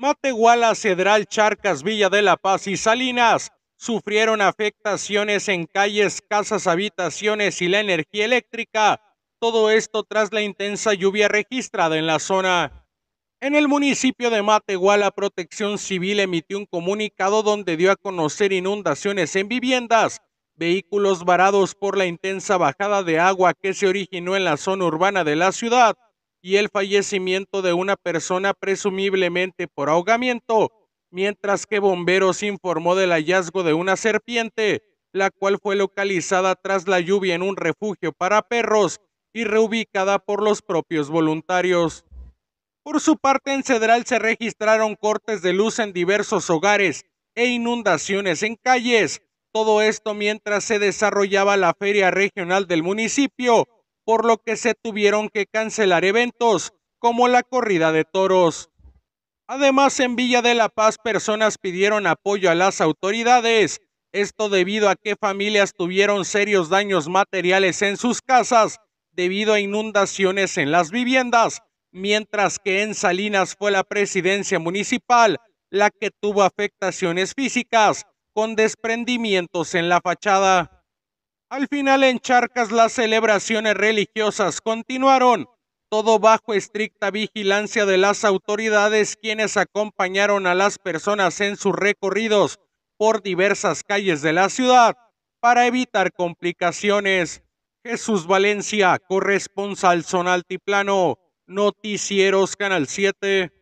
Matehuala, Cedral, Charcas, Villa de la Paz y Salinas sufrieron afectaciones en calles, casas, habitaciones y la energía eléctrica. Todo esto tras la intensa lluvia registrada en la zona. En el municipio de Matehuala, Protección Civil emitió un comunicado donde dio a conocer inundaciones en viviendas, vehículos varados por la intensa bajada de agua que se originó en la zona urbana de la ciudad, y el fallecimiento de una persona presumiblemente por ahogamiento, mientras que bomberos informó del hallazgo de una serpiente, la cual fue localizada tras la lluvia en un refugio para perros y reubicada por los propios voluntarios. Por su parte, en Cedral se registraron cortes de luz en diversos hogares e inundaciones en calles. Todo esto mientras se desarrollaba la Feria Regional del municipio, por lo que se tuvieron que cancelar eventos como la corrida de toros. Además, en Villa de la Paz personas pidieron apoyo a las autoridades, esto debido a que familias tuvieron serios daños materiales en sus casas debido a inundaciones en las viviendas, mientras que en Salinas fue la presidencia municipal la que tuvo afectaciones físicas con desprendimientos en la fachada. Al final en Charcas las celebraciones religiosas continuaron, todo bajo estricta vigilancia de las autoridades quienes acompañaron a las personas en sus recorridos por diversas calles de la ciudad para evitar complicaciones. Jesús Valencia, corresponsal son Altiplano, Noticieros Canal 7.